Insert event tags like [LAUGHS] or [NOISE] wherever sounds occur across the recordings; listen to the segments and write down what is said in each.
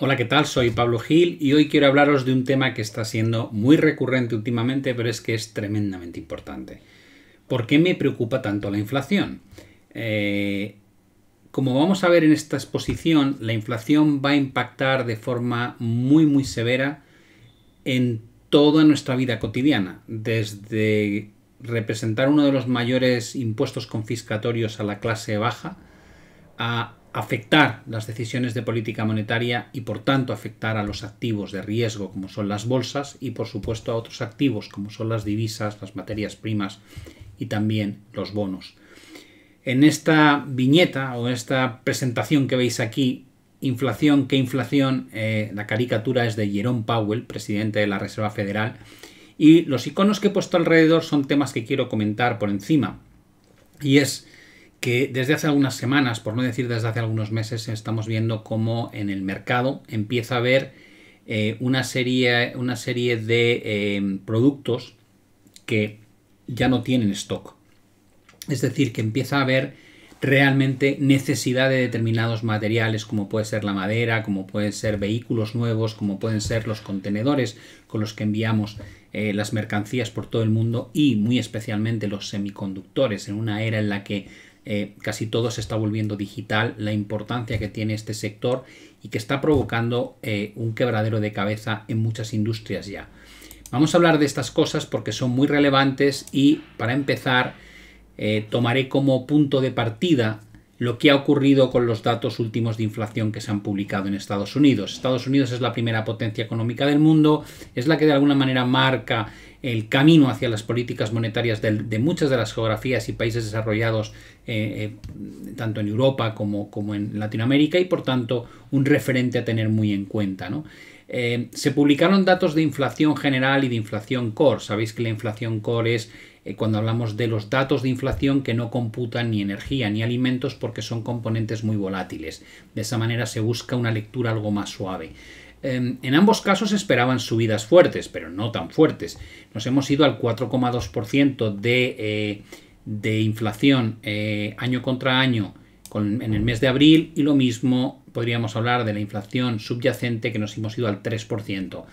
Hola, ¿qué tal? Soy Pablo Gil y hoy quiero hablaros de un tema que está siendo muy recurrente últimamente, pero es que es tremendamente importante. ¿Por qué me preocupa tanto la inflación? Eh, como vamos a ver en esta exposición, la inflación va a impactar de forma muy, muy severa en toda nuestra vida cotidiana, desde representar uno de los mayores impuestos confiscatorios a la clase baja, a afectar las decisiones de política monetaria y por tanto afectar a los activos de riesgo como son las bolsas y por supuesto a otros activos como son las divisas, las materias primas y también los bonos. En esta viñeta o esta presentación que veis aquí, inflación, qué inflación, eh, la caricatura es de Jerome Powell, presidente de la Reserva Federal, y los iconos que he puesto alrededor son temas que quiero comentar por encima. Y es que desde hace algunas semanas, por no decir desde hace algunos meses, estamos viendo cómo en el mercado empieza a haber eh, una, serie, una serie de eh, productos que ya no tienen stock. Es decir, que empieza a haber realmente necesidad de determinados materiales como puede ser la madera, como pueden ser vehículos nuevos, como pueden ser los contenedores con los que enviamos eh, las mercancías por todo el mundo y muy especialmente los semiconductores en una era en la que eh, casi todo se está volviendo digital, la importancia que tiene este sector y que está provocando eh, un quebradero de cabeza en muchas industrias ya. Vamos a hablar de estas cosas porque son muy relevantes y para empezar eh, tomaré como punto de partida lo que ha ocurrido con los datos últimos de inflación que se han publicado en Estados Unidos. Estados Unidos es la primera potencia económica del mundo, es la que de alguna manera marca el camino hacia las políticas monetarias de, muchas de las geografías y países desarrollados, eh, eh, tanto en Europa como, como, en Latinoamérica, y por tanto un referente a tener muy en cuenta. ¿no? Eh, se publicaron datos de inflación general y de inflación core. Sabéis que la inflación core es eh, cuando hablamos de los datos de inflación que no computan ni energía ni alimentos porque son componentes muy volátiles. De esa manera se busca una lectura algo más suave. Em, en ambos casos esperaban subidas fuertes, pero no tan fuertes. Nos hemos ido al 4,2% eh, de, inflación eh, año contra año en el mes de abril y lo mismo podríamos hablar de la inflación subyacente que nos hemos ido al 3%.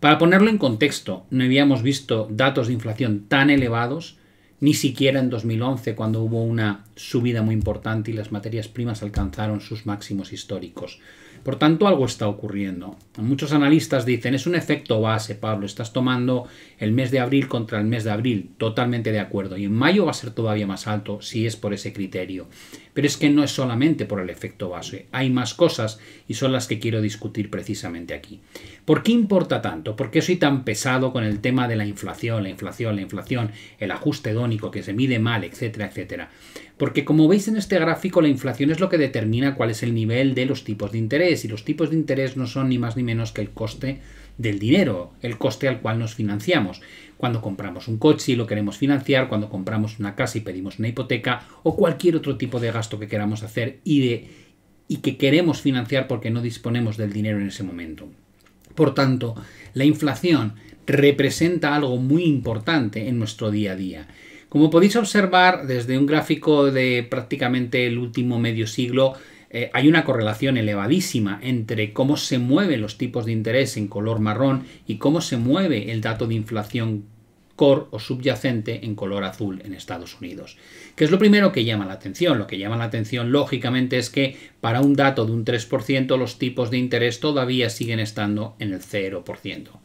Para ponerlo en contexto, no habíamos visto datos de inflación tan elevados, ni siquiera en 2011, cuando hubo una subida muy importante y las materias primas alcanzaron sus máximos históricos. Por tanto, algo está ocurriendo. Muchos analistas dicen, es un efecto base, Pablo, estás tomando el mes de abril contra el mes de abril, totalmente de acuerdo. Y en mayo va a ser todavía más alto si es por ese criterio. Pero es que no es solamente por el efecto base, hay más cosas y son las que quiero discutir precisamente aquí. ¿Por qué importa tanto? ¿Por qué soy tan pesado con el tema de la inflación, la inflación, la inflación, el ajuste dónico que se mide mal, etcétera, etcétera? Porque como veis en este gráfico, la inflación es lo que determina cuál es el nivel de los tipos de interés. Y los tipos de interés no son ni más ni menos que el coste del dinero, el coste al cual nos financiamos. Cuando compramos un coche y lo queremos financiar, cuando compramos una casa y pedimos una hipoteca o cualquier otro tipo de gasto que queramos hacer y, que queremos financiar porque no disponemos del dinero en ese momento. Por tanto, la inflación representa algo muy importante en nuestro día a día. Como podéis observar desde un gráfico de prácticamente el último medio siglo, eh, hay una correlación elevadísima entre cómo se mueven los tipos de interés en color marrón y cómo se mueve el dato de inflación core o subyacente en color azul en Estados Unidos. que es lo primero que llama la atención? Lo que llama la atención lógicamente es que para un dato de un 3% los tipos de interés todavía siguen estando en el 0%.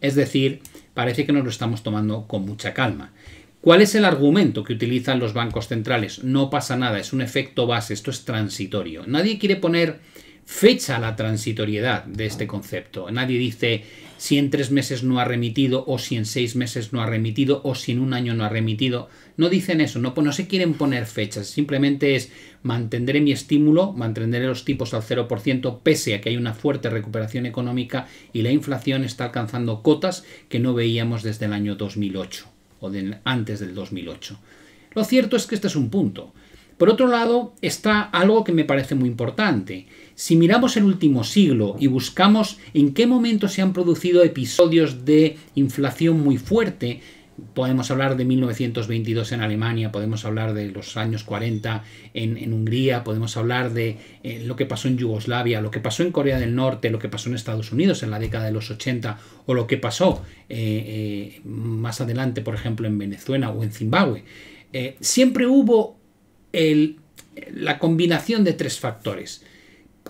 Es decir, parece que nos lo estamos tomando con mucha calma. ¿Cuál es el argumento que utilizan los bancos centrales? No pasa nada, es un efecto base, esto es transitorio. Nadie quiere poner fecha a la transitoriedad de este concepto. Nadie dice si en tres meses no ha remitido o si en seis meses no ha remitido o si en un año no ha remitido. No dicen eso, no, se quieren poner fechas, simplemente es mantendré mi estímulo, mantendré los tipos al 0% pese a que hay una fuerte recuperación económica y la inflación está alcanzando cotas que no veíamos desde el año 2008 o antes del 2008. Lo cierto es que este es un punto. Por otro lado, está algo que me parece muy importante. Si miramos el último siglo y buscamos en qué momento se han producido episodios de inflación muy fuerte, podemos hablar de 1922 en Alemania, podemos hablar de los años 40 en, Hungría, podemos hablar de eh, lo que pasó en Yugoslavia, lo que pasó en Corea del Norte, lo que pasó en Estados Unidos en la década de los 80 o lo que pasó eh, eh, más adelante, por ejemplo, en Venezuela o en Zimbabue. siempre hubo la combinación de tres factores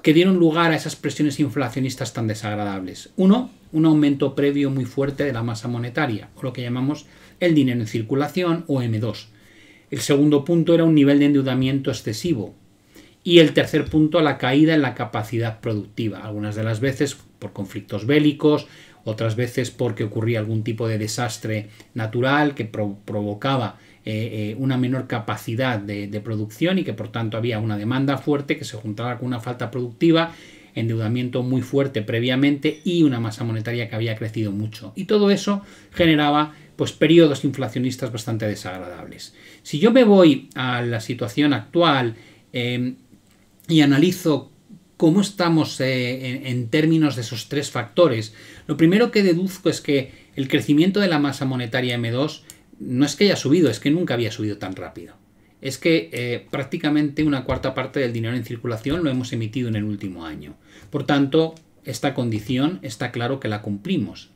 que dieron lugar a esas presiones inflacionistas tan desagradables. Uno, un aumento previo muy fuerte de la masa monetaria, o lo que llamamos el dinero en circulación o M2. El segundo punto era un nivel de endeudamiento excesivo. Y el tercer punto, la caída en la capacidad productiva. Algunas de las veces por conflictos bélicos, otras veces porque ocurría algún tipo de desastre natural que provocaba eh, eh, una menor capacidad de, de producción y que por tanto había una demanda fuerte que se juntaba con una falta productiva endeudamiento muy fuerte previamente y una masa monetaria que había crecido mucho. Y todo eso generaba pues periodos inflacionistas bastante desagradables. Si yo me voy a la situación actual em, y analizo cómo estamos eh, en términos de esos tres factores, lo primero que deduzco es que el crecimiento de la masa monetaria M2 no es que haya subido, es que nunca había subido tan rápido es que eh, prácticamente una cuarta parte del dinero en circulación lo hemos emitido en el último año. Por tanto, esta condición está claro que la cumplimos.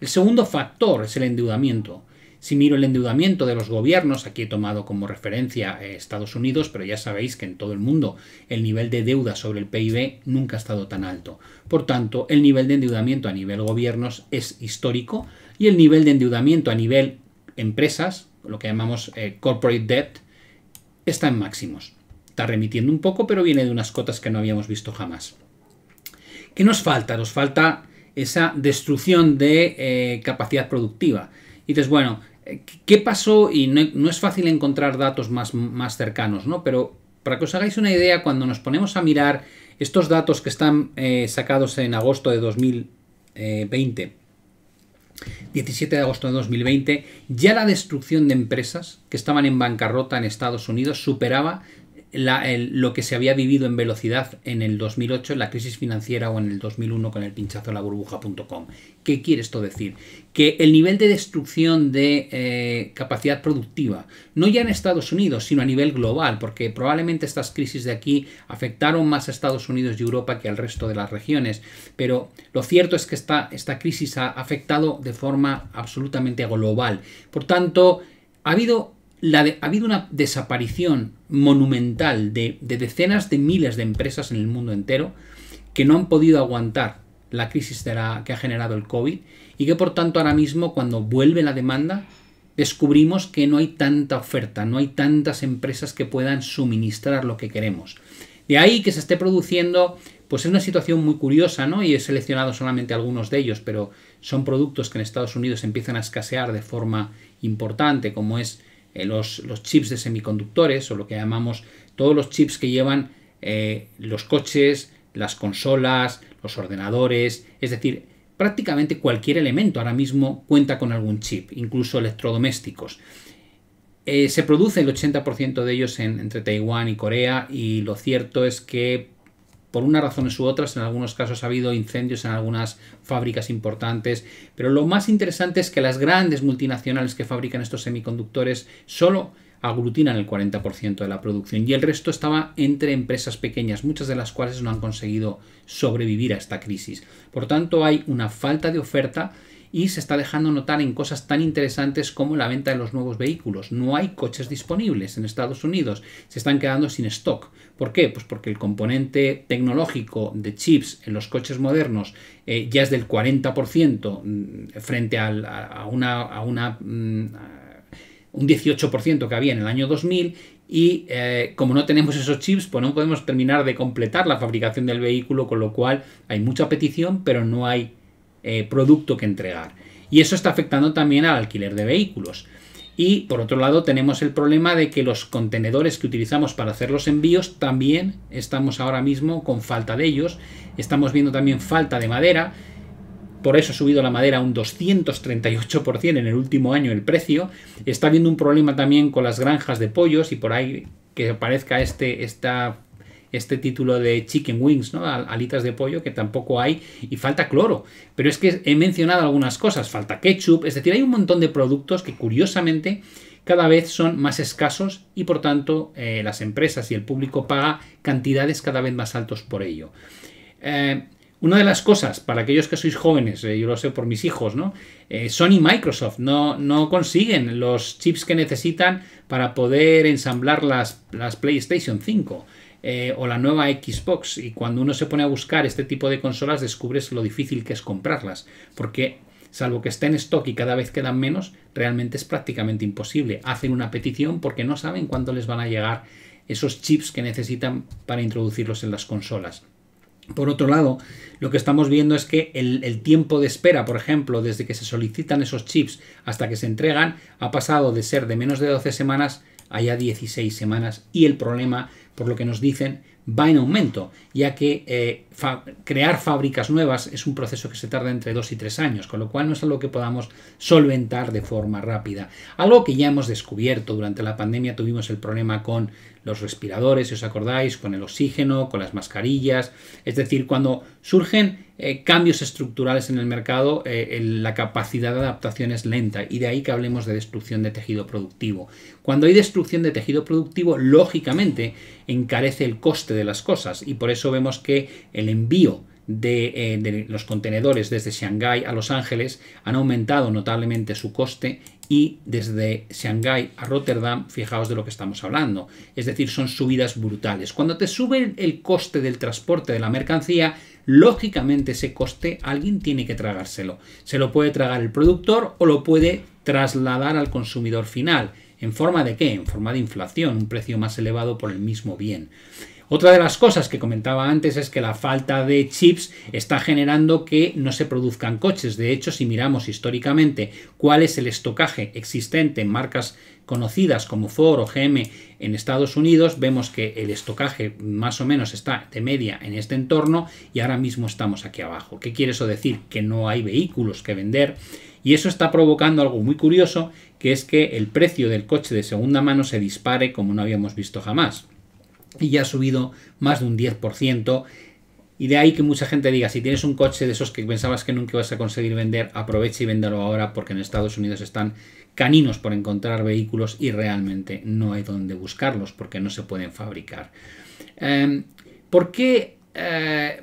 El segundo factor es el endeudamiento. Si miro el endeudamiento de los gobiernos, aquí he tomado como referencia eh, Estados Unidos, pero ya sabéis que en todo el mundo el nivel de deuda sobre el PIB nunca ha estado tan alto. Por tanto, el nivel de endeudamiento a nivel gobiernos es histórico y el nivel de endeudamiento a nivel empresas, lo que llamamos eh, corporate debt, está en máximos. Está remitiendo un poco, pero viene de unas cotas que no habíamos visto jamás. ¿Qué nos falta? Nos falta esa destrucción de eh, capacidad productiva. Y dices, bueno, eh, ¿qué pasó? Y no, es fácil encontrar datos más, más cercanos, ¿no? Pero para que os hagáis una idea, cuando nos ponemos a mirar estos datos que están eh, sacados en agosto de 2020, 17 de agosto de 2020, ya la destrucción de empresas que estaban en bancarrota en Estados Unidos superaba lo que se había vivido en velocidad en el 2008, en la crisis financiera o en el 2001 con el pinchazo de la burbuja.com. ¿Qué quiere esto decir? Que el nivel de destrucción de eh, capacidad productiva, no ya en Estados Unidos, sino a nivel global, porque probablemente estas crisis de aquí afectaron más a Estados Unidos y Europa que al resto de las regiones, pero lo cierto es que esta, esta crisis ha afectado de forma absolutamente global. Por tanto, ha habido ha habido una desaparición monumental de, decenas de miles de empresas en el mundo entero que no han podido aguantar la crisis que ha generado el COVID y que por tanto ahora mismo cuando vuelve la demanda descubrimos que no hay tanta oferta, no hay tantas empresas que puedan suministrar lo que queremos. De ahí que se esté produciendo, pues es una situación muy curiosa, ¿no? Y he seleccionado solamente algunos de ellos, pero son productos que en Estados Unidos empiezan a escasear de forma importante, como es eh, los, chips de semiconductores o lo que llamamos todos los chips que llevan eh, los coches, las consolas, los ordenadores, es decir, prácticamente cualquier elemento ahora mismo cuenta con algún chip, incluso electrodomésticos. Eh, se produce el 80% de ellos entre Taiwán y Corea y lo cierto es que por unas razones u otras, en algunos casos ha habido incendios en algunas fábricas importantes, pero lo más interesante es que las grandes multinacionales que fabrican estos semiconductores solo aglutinan el 40% de la producción y el resto estaba entre empresas pequeñas, muchas de las cuales no han conseguido sobrevivir a esta crisis. Por tanto, hay una falta de oferta y se está dejando notar en cosas tan interesantes como la venta de los nuevos vehículos. No hay coches disponibles en Estados Unidos, se están quedando sin stock. ¿Por qué? Pues porque el componente tecnológico de chips en los coches modernos eh, ya es del 40% mm, frente a una... A una mm, un 18% que había en el año 2000 y eh, como no tenemos esos chips, pues no podemos terminar de completar la fabricación del vehículo, con lo cual hay mucha petición, pero no hay eh, producto que entregar. Y eso está afectando también al alquiler de vehículos. Y por otro lado tenemos el problema de que los contenedores que utilizamos para hacer los envíos también estamos ahora mismo con falta de ellos. Estamos viendo también falta de madera. Por eso ha subido la madera un 238% en el último año el precio. Está habiendo un problema también con las granjas de pollos y por ahí que parezca este, está este título de Chicken Wings, ¿no? Alitas de pollo que tampoco hay y falta cloro. Pero es que he mencionado algunas cosas, falta ketchup, es decir, hay un montón de productos que curiosamente cada vez son más escasos y por tanto eh, las empresas y el público paga cantidades cada vez más altos por ello. Eh, una de las cosas, para aquellos que sois jóvenes, eh, yo lo sé por mis hijos, ¿no? Eh, Sony y Microsoft no, no consiguen los chips que necesitan para poder ensamblar las, las PlayStation 5 eh, o la nueva Xbox. Y cuando uno se pone a buscar este tipo de consolas, descubres lo difícil que es comprarlas. Porque salvo que estén en stock y cada vez quedan menos, realmente es prácticamente imposible. Hacen una petición porque no saben cuándo les van a llegar esos chips que necesitan para introducirlos en las consolas. Por otro lado, lo que estamos viendo es que el, tiempo de espera, por ejemplo, desde que se solicitan esos chips hasta que se entregan, ha pasado de ser de menos de 12 semanas a ya 16 semanas. Y el problema, por lo que nos dicen, va en aumento, ya que eh, crear fábricas nuevas es un proceso que se tarda entre 2 y 3 años, con lo cual no es algo que podamos solventar de forma rápida. Algo que ya hemos descubierto durante la pandemia, tuvimos el problema con los respiradores, si os acordáis, con el oxígeno, con las mascarillas. Es decir, cuando surgen eh, cambios estructurales en el mercado, eh, la capacidad de adaptación es lenta y de ahí que hablemos de destrucción de tejido productivo. Cuando hay destrucción de tejido productivo, lógicamente encarece el coste de las cosas y por eso vemos que el envío de, eh, de, los contenedores desde Shanghái a Los Ángeles han aumentado notablemente su coste y desde Shanghái a Rotterdam, fijaos de lo que estamos hablando. Es decir, son subidas brutales. Cuando te sube el coste del transporte de la mercancía, lógicamente ese coste alguien tiene que tragárselo. Se lo puede tragar el productor o lo puede trasladar al consumidor final. ¿En forma de qué? En forma de inflación, un precio más elevado por el mismo bien. Otra de las cosas que comentaba antes es que la falta de chips está generando que no se produzcan coches. De hecho, si miramos históricamente cuál es el estocaje existente en marcas conocidas como Ford o GM en Estados Unidos, vemos que el estocaje más o menos está de media en este entorno y ahora mismo estamos aquí abajo. ¿Qué quiere eso decir? Que no hay vehículos que vender y eso está provocando algo muy curioso, que es que el precio del coche de segunda mano se dispare como no habíamos visto jamás y ya ha subido más de un 10%. Y de ahí que mucha gente diga, si tienes un coche de esos que pensabas que nunca vas a conseguir vender, aprovecha y véndalo ahora porque en Estados Unidos están caninos por encontrar vehículos y realmente no hay donde buscarlos porque no se pueden fabricar. Em, ¿por, qué, eh,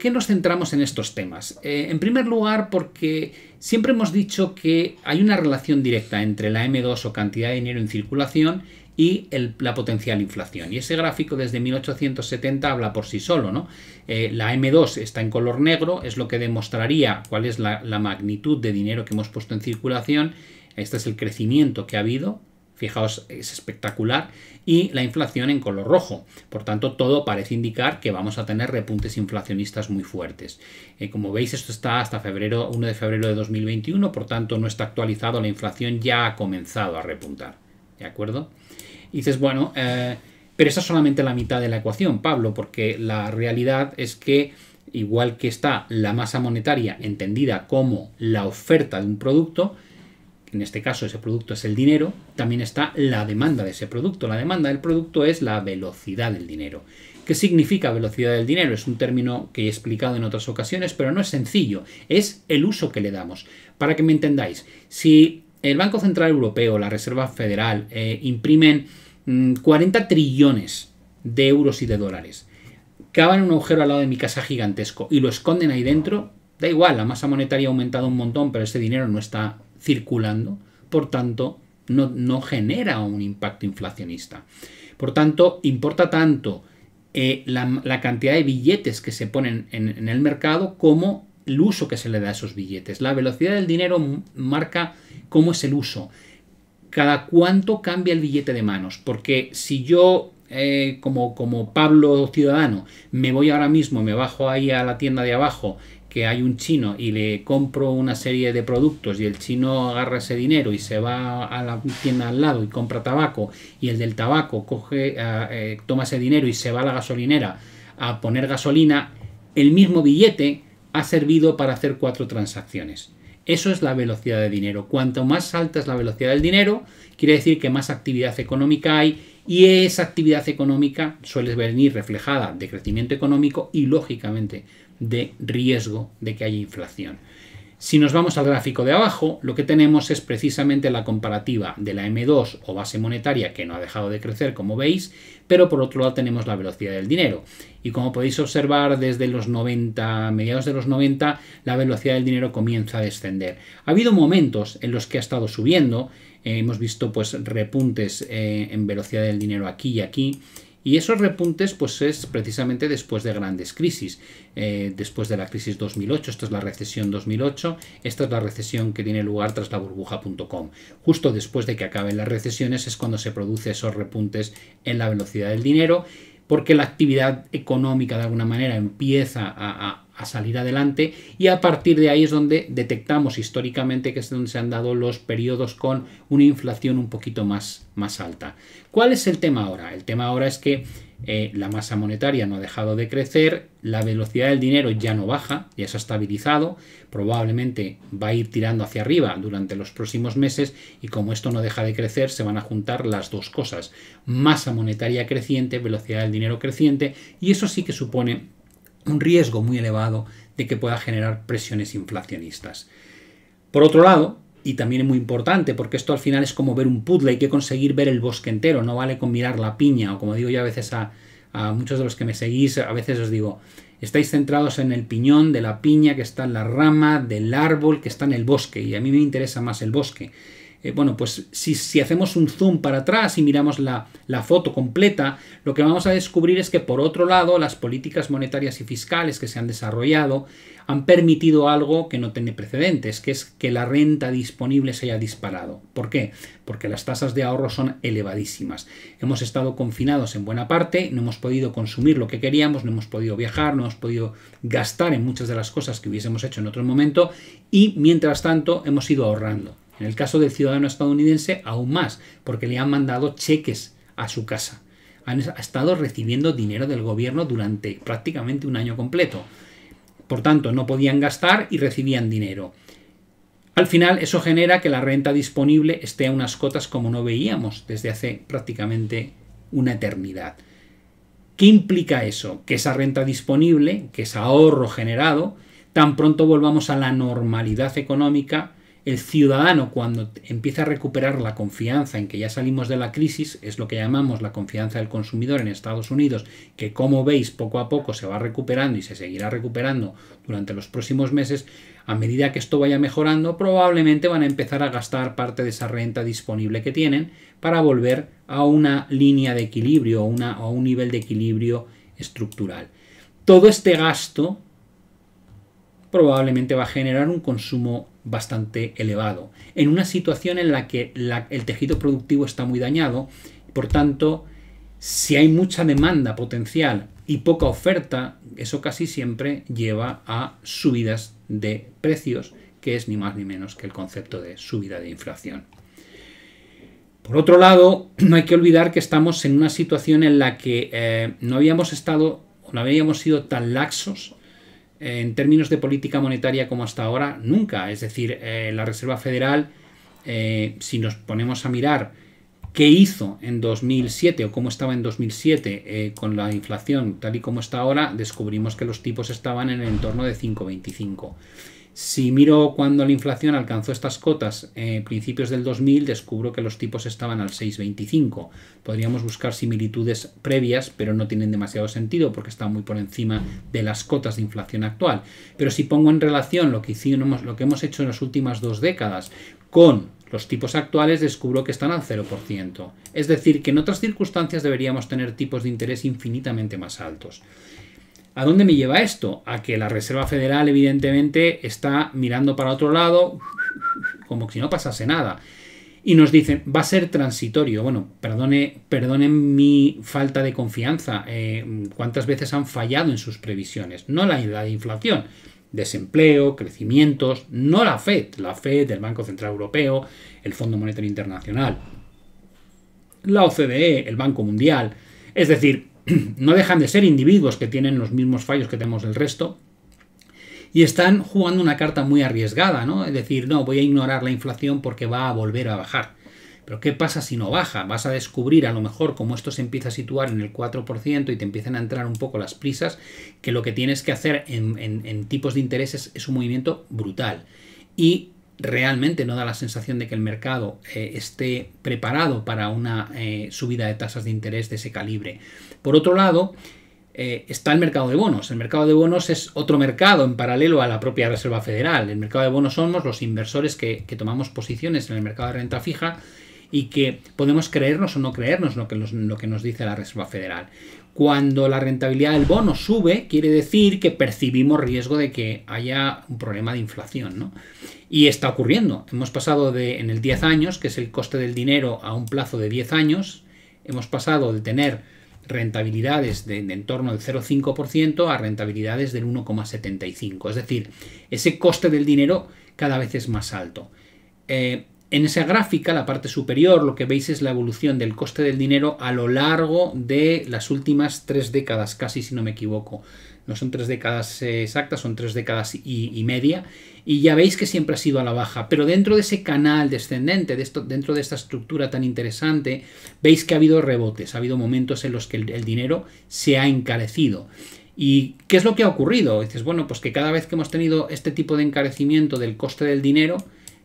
qué, nos centramos en estos temas? Eh, en primer lugar, porque siempre hemos dicho que hay una relación directa entre la M2 o cantidad de dinero en circulación y la potencial inflación. Y ese gráfico desde 1870 habla por sí solo, ¿no? Eh, la M2 está en color negro, es lo que demostraría cuál es la, magnitud de dinero que hemos puesto en circulación. Este es el crecimiento que ha habido fijaos, es espectacular, y la inflación en color rojo. Por tanto, todo parece indicar que vamos a tener repuntes inflacionistas muy fuertes. Eh, como veis, esto está hasta febrero, 1 de febrero de 2021, por tanto, no está actualizado, la inflación ya ha comenzado a repuntar. ¿De acuerdo? Y dices, bueno, eh, pero esa es solamente la mitad de la ecuación, Pablo, porque la realidad es que igual que está la masa monetaria entendida como la oferta de un producto, en este caso ese producto es el dinero, también está la demanda de ese producto. La demanda del producto es la velocidad del dinero. ¿Qué significa velocidad del dinero? Es un término que he explicado en otras ocasiones, pero no es sencillo, es el uso que le damos. Para que me entendáis, si el Banco Central Europeo, la Reserva Federal, eh, imprimen 40 mm, trillones de euros y de dólares. Cavan un agujero al lado de mi casa gigantesco y lo esconden ahí dentro. Da igual, la masa monetaria ha aumentado un montón, pero ese dinero no está circulando. Por tanto, no, genera un impacto inflacionista. Por tanto, importa tanto eh, la, cantidad de billetes que se ponen en el mercado como el uso que se le da a esos billetes. La velocidad del dinero marca cómo es el uso. Cada cuánto cambia el billete de manos. Porque si yo, eh, como, como Pablo Ciudadano, me voy ahora mismo, me bajo ahí a la tienda de abajo, que hay un chino y le compro una serie de productos y el chino agarra ese dinero y se va a la tienda al lado y compra tabaco y el del tabaco coge, eh, eh, toma ese dinero y se va a la gasolinera a poner gasolina, el mismo billete ha servido para hacer cuatro transacciones. Eso es la velocidad de dinero. Cuanto más alta es la velocidad del dinero, quiere decir que más actividad económica hay y esa actividad económica suele venir reflejada de crecimiento económico y lógicamente de riesgo de que haya inflación. Si nos vamos al gráfico de abajo, lo que tenemos es precisamente la comparativa de la M2 o base monetaria que no ha dejado de crecer, como veis, pero por otro lado tenemos la velocidad del dinero. Y como podéis observar, desde los 90, mediados de los 90, la velocidad del dinero comienza a descender. Ha habido momentos en los que ha estado subiendo, eh, hemos visto pues repuntes eh, en velocidad del dinero aquí y aquí, y esos repuntes pues es precisamente después de grandes crisis, eh, después de la crisis 2008, esta es la recesión 2008, esta es la recesión que tiene lugar tras la burbuja.com. Justo después de que acaben las recesiones es cuando se producen esos repuntes en la velocidad del dinero, porque la actividad económica de alguna manera empieza a, a a salir adelante y a partir de ahí es donde detectamos históricamente que es donde se han dado los periodos con una inflación un poquito más, más alta. ¿Cuál es el tema ahora? El tema ahora es que eh, la masa monetaria no ha dejado de crecer, la velocidad del dinero ya no baja, ya se ha estabilizado, probablemente va a ir tirando hacia arriba durante los próximos meses y como esto no deja de crecer se van a juntar las dos cosas, masa monetaria creciente, velocidad del dinero creciente y eso sí que supone un riesgo muy elevado de que pueda generar presiones inflacionistas. Por otro lado, y también es muy importante, porque esto al final es como ver un puzzle, hay que conseguir ver el bosque entero, no vale con mirar la piña, o como digo yo a veces a, a muchos de los que me seguís, a veces os digo, estáis centrados en el piñón de la piña que está en la rama, del árbol que está en el bosque, y a mí me interesa más el bosque. Eh, bueno, pues si, hacemos un zoom para atrás y miramos la, la foto completa, lo que vamos a descubrir es que por otro lado las políticas monetarias y fiscales que se han desarrollado han permitido algo que no tiene precedentes, que es que la renta disponible se haya disparado. ¿Por qué? Porque las tasas de ahorro son elevadísimas. Hemos estado confinados en buena parte, no hemos podido consumir lo que queríamos, no hemos podido viajar, no hemos podido gastar en muchas de las cosas que hubiésemos hecho en otro momento y mientras tanto hemos ido ahorrando. En el caso del ciudadano estadounidense, aún más, porque le han mandado cheques a su casa. Han estado recibiendo dinero del gobierno durante prácticamente un año completo. Por tanto, no podían gastar y recibían dinero. Al final, eso genera que la renta disponible esté a unas cotas como no veíamos desde hace prácticamente una eternidad. ¿Qué implica eso? Que esa renta disponible, que ese ahorro generado, tan pronto volvamos a la normalidad económica, el ciudadano cuando empieza a recuperar la confianza en que ya salimos de la crisis, es lo que llamamos la confianza del consumidor en Estados Unidos, que como veis poco a poco se va recuperando y se seguirá recuperando durante los próximos meses, a medida que esto vaya mejorando, probablemente van a empezar a gastar parte de esa renta disponible que tienen para volver a una línea de equilibrio o a un nivel de equilibrio estructural. Todo este gasto probablemente va a generar un consumo bastante elevado, en una situación en la que el tejido productivo está muy dañado, por tanto, si hay mucha demanda potencial y poca oferta, eso casi siempre lleva a subidas de precios, que es ni más ni menos que el concepto de subida de inflación. Por otro lado, [CLEARS THROAT] no hay que olvidar que estamos en una situación en la que eh, no habíamos estado, o no habíamos sido tan laxos en términos de política monetaria como hasta ahora, nunca. Es decir, eh, la Reserva Federal, eh, si nos ponemos a mirar qué hizo en 2007 o cómo estaba en 2007 eh, con la inflación tal y como está ahora, descubrimos que los tipos estaban en el entorno de 5,25. Si miro cuando la inflación alcanzó estas cotas, en eh, principios del 2000, descubro que los tipos estaban al 6,25. Podríamos buscar similitudes previas, pero no tienen demasiado sentido porque están muy por encima de las cotas de inflación actual. Pero si pongo en relación lo que, hicimos, lo que hemos hecho en las últimas dos décadas con los tipos actuales descubro que están al 0%. Es decir, que en otras circunstancias deberíamos tener tipos de interés infinitamente más altos. ¿A dónde me lleva esto? A que la Reserva Federal evidentemente está mirando para otro lado como si no pasase nada. Y nos dicen, va a ser transitorio. Bueno, perdone, perdonen mi falta de confianza. Eh, ¿Cuántas veces han fallado en sus previsiones? No la, inflación, desempleo, crecimientos, no la FED, la FED, el Banco Central Europeo, el Fondo Monetario Internacional, la OCDE, el Banco Mundial. Es decir, [CLEARS THROAT] no dejan de ser individuos que tienen los mismos fallos que tenemos el resto, y están jugando una carta muy arriesgada, ¿no? Es decir, no, voy a ignorar la inflación porque va a volver a bajar. Pero ¿qué pasa si no baja? Vas a descubrir a lo mejor cómo esto se empieza a situar en el 4% y te empiezan a entrar un poco las prisas, que lo que tienes que hacer en, tipos de intereses es un movimiento brutal. Y realmente no da la sensación de que el mercado eh, esté preparado para una eh, subida de tasas de interés de ese calibre. Por otro lado, eh, está el mercado de bonos. El mercado de bonos es otro mercado en paralelo a la propia Reserva Federal. El mercado de bonos somos los inversores que, tomamos posiciones en el mercado de renta fija y que podemos creernos o no creernos lo que, lo que nos dice la Reserva Federal. Cuando la rentabilidad del bono sube, quiere decir que percibimos riesgo de que haya un problema de inflación, Y está ocurriendo. Hemos pasado de, en el 10 años, que es el coste del dinero, a un plazo de 10 años, hemos pasado de tener rentabilidades de, en torno del 0,5% a rentabilidades del 1,75%. Es decir, ese coste del dinero cada vez es más alto. Eh, en esa gráfica, la parte superior, lo que veis es la evolución del coste del dinero a lo largo de las últimas tres décadas, casi si no me equivoco. No son tres décadas eh, exactas, son tres décadas y, media. Y ya veis que siempre ha sido a la baja. Pero dentro de ese canal descendente, dentro de esta estructura tan interesante, veis que ha habido rebotes, ha habido momentos en los que el, dinero se ha encarecido. ¿Y qué es lo que ha ocurrido? Dices, bueno, pues que cada vez que hemos tenido este tipo de encarecimiento del coste del dinero,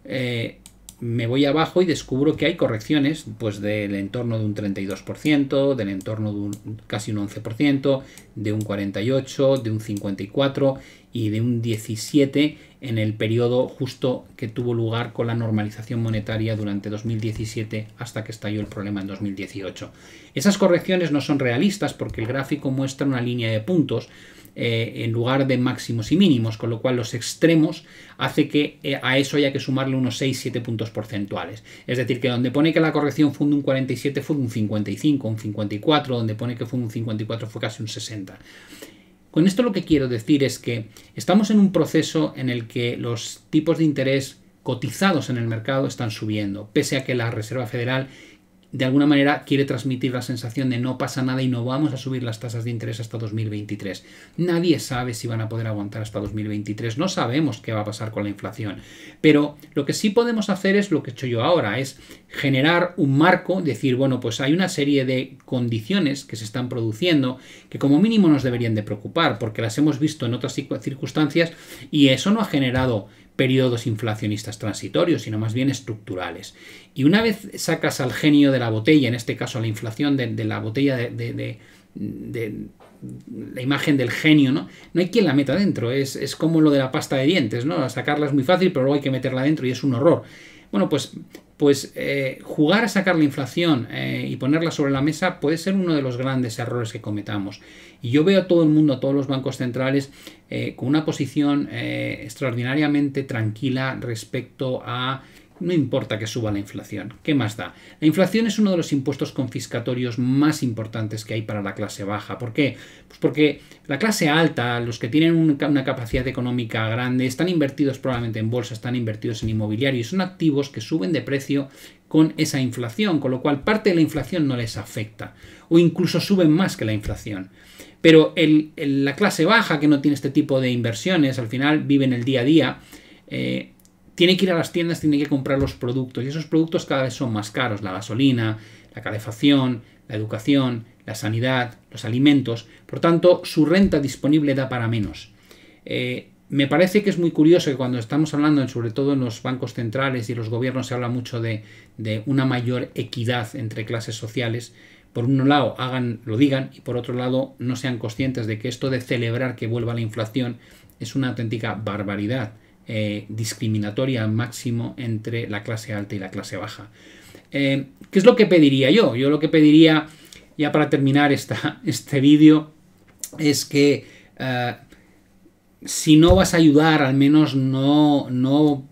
eh, me voy abajo y descubro que hay correcciones pues del entorno de un 32%, del entorno de un, casi un 11%, de un 48%, de un 54% y de un 17% en el periodo justo que tuvo lugar con la normalización monetaria durante 2017 hasta que estalló el problema en 2018. Esas correcciones no son realistas porque el gráfico muestra una línea de puntos eh, en lugar de máximos y mínimos, con lo cual los extremos hace que eh, a eso haya que sumarle unos 6-7 puntos porcentuales. Es decir, que donde pone que la corrección fue un 47 fue un 55, un 54, donde pone que fue un 54 fue casi un 60. Con esto lo que quiero decir es que estamos en un proceso en el que los tipos de interés cotizados en el mercado están subiendo, pese a que la Reserva Federal de alguna manera quiere transmitir la sensación de no pasa nada y no vamos a subir las tasas de interés hasta 2023. Nadie sabe si van a poder aguantar hasta 2023, no sabemos qué va a pasar con la inflación, pero lo que sí podemos hacer es lo que he hecho yo ahora, es generar un marco, decir, bueno, pues hay una serie de condiciones que se están produciendo que como mínimo nos deberían de preocupar, porque las hemos visto en otras circunstancias y eso no ha generado periodos inflacionistas transitorios, sino más bien estructurales. Y una vez sacas al genio de la botella, en este caso a la inflación de, la botella de, la imagen del genio, ¿no? No hay quien la meta dentro, es, es como lo de la pasta de dientes, ¿no? Sacarla es muy fácil, pero luego hay que meterla dentro y es un horror. Bueno, pues pues eh, jugar a sacar la inflación eh, y ponerla sobre la mesa puede ser uno de los grandes errores que cometamos. Y yo veo a todo el mundo, a todos los bancos centrales, eh, con una posición extraordinariamente tranquila respecto a no importa que suba la inflación, ¿qué más da? La inflación es uno de los impuestos confiscatorios más importantes que hay para la clase baja. ¿Por qué? Pues porque la clase alta, los que tienen una capacidad económica grande, están invertidos probablemente en bolsa, están invertidos en inmobiliario y son activos que suben de precio con esa inflación, con lo cual parte de la inflación no les afecta o incluso suben más que la inflación. Pero la clase baja que no tiene este tipo de inversiones, al final viven el día a día, eh, tiene que ir a las tiendas, tiene que comprar los productos. Y esos productos cada vez son más caros. La gasolina, la calefacción, la educación, la sanidad, los alimentos. Por tanto, su renta disponible da para menos. Eh, me parece que es muy curioso que cuando estamos hablando, sobre todo en los bancos centrales y los gobiernos, se habla mucho de, de, una mayor equidad entre clases sociales. Por un lado, hagan, lo digan, y por otro lado, no sean conscientes de que esto de celebrar que vuelva la inflación es una auténtica barbaridad. Eh, discriminatoria al máximo entre la clase alta y la clase baja. Eh, ¿Qué es lo que pediría yo? Yo lo que pediría, ya para terminar esta, [LAUGHS] este vídeo, es que eh, si no vas a ayudar, al menos no, no,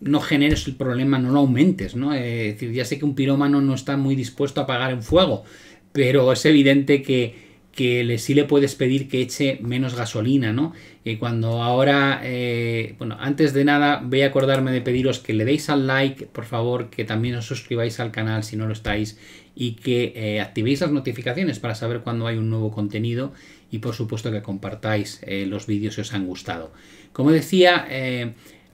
no generes el problema, no lo aumentes, ¿no? es decir, ya sé que un pirómano no está muy dispuesto a apagar en fuego, pero es evidente que que le, sí le puedes pedir que eche menos gasolina, ¿no? Y eh, cuando ahora, eh, bueno, antes de nada voy a acordarme de pediros que le deis al like, por favor, que también os suscribáis al canal si no lo estáis y que eh, activéis las notificaciones para saber cuando hay un nuevo contenido y por supuesto que compartáis los vídeos si os han gustado. Como decía,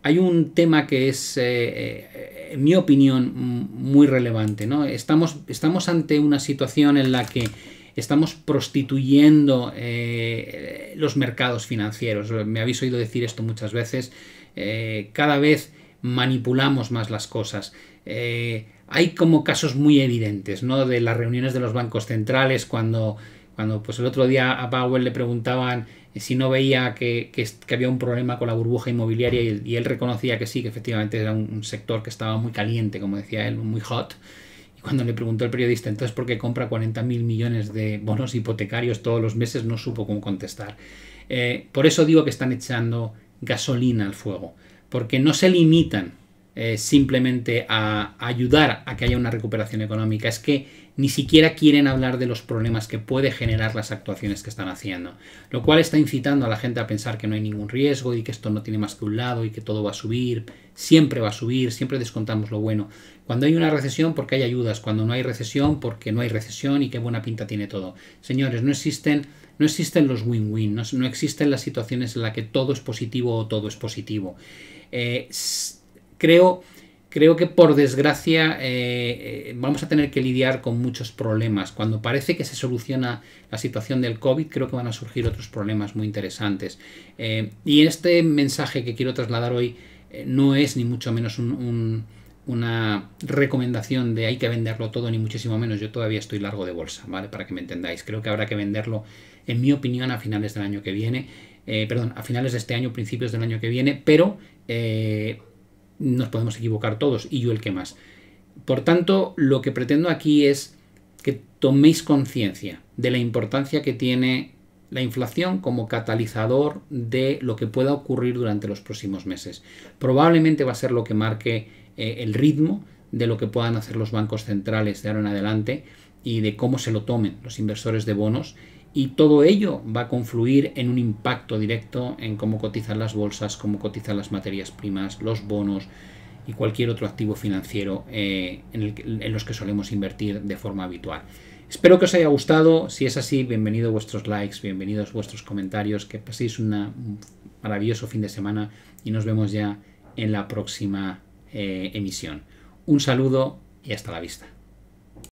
hay un tema que es, en mi opinión, muy relevante, ¿no? Estamos, estamos ante una situación en la que estamos prostituyendo eh, los mercados financieros. Me habéis oído decir esto muchas veces. Eh, cada vez manipulamos más las cosas. Eh, hay como casos muy evidentes, ¿no? De las reuniones de los bancos centrales, cuando, cuando pues el otro día a Powell le preguntaban si no veía que, había un problema con la burbuja inmobiliaria y, él reconocía que sí, que efectivamente era un, sector que estaba muy caliente, como decía él, muy hot cuando le preguntó el periodista, entonces, ¿por qué compra 40 mil millones de bonos hipotecarios todos los meses? No supo cómo contestar. Eh, por eso digo que están echando gasolina al fuego, porque no se limitan eh, simplemente a ayudar a que haya una recuperación económica, es que ni siquiera quieren hablar de los problemas que puede generar las actuaciones que están haciendo, lo cual está incitando a la gente a pensar que no hay ningún riesgo y que esto no tiene más que un lado y que todo va a subir, siempre va a subir, siempre descontamos lo bueno. Cuando hay una recesión porque hay ayudas, cuando no hay recesión porque no hay recesión y qué buena pinta tiene todo. Señores, no existen no existen los win-win, no, existen las situaciones en las que todo es positivo o todo es positivo. Eh, creo creo que por desgracia eh, eh, vamos a tener que lidiar con muchos problemas. Cuando parece que se soluciona la situación del COVID, creo que van a surgir otros problemas muy interesantes. Eh, y este mensaje que quiero trasladar hoy no es ni mucho menos una recomendación de hay que venderlo todo, ni muchísimo menos. Yo todavía estoy largo de bolsa, ¿vale? Para que me entendáis. Creo que habrá que venderlo, en mi opinión, a finales del año que viene. perdón, a finales de este año, principios del año que viene, pero nos podemos equivocar todos y yo el que más. Por tanto, lo que pretendo aquí es que toméis conciencia de la importancia que tiene la inflación como catalizador de lo que pueda ocurrir durante los próximos meses. Probablemente va a ser lo que marque eh, el ritmo de lo que puedan hacer los bancos centrales de ahora en adelante y de cómo se lo tomen los inversores de bonos y todo ello va a confluir en un impacto directo en cómo cotizan las bolsas, cómo cotizan las materias primas, los bonos y cualquier otro activo financiero eh, en, los que solemos invertir de forma habitual. Espero que os haya gustado. Si es así, bienvenido vuestros likes, bienvenidos vuestros comentarios. Que paséis un maravilloso fin de semana y nos vemos ya en la próxima eh, emisión. Un saludo y hasta la vista.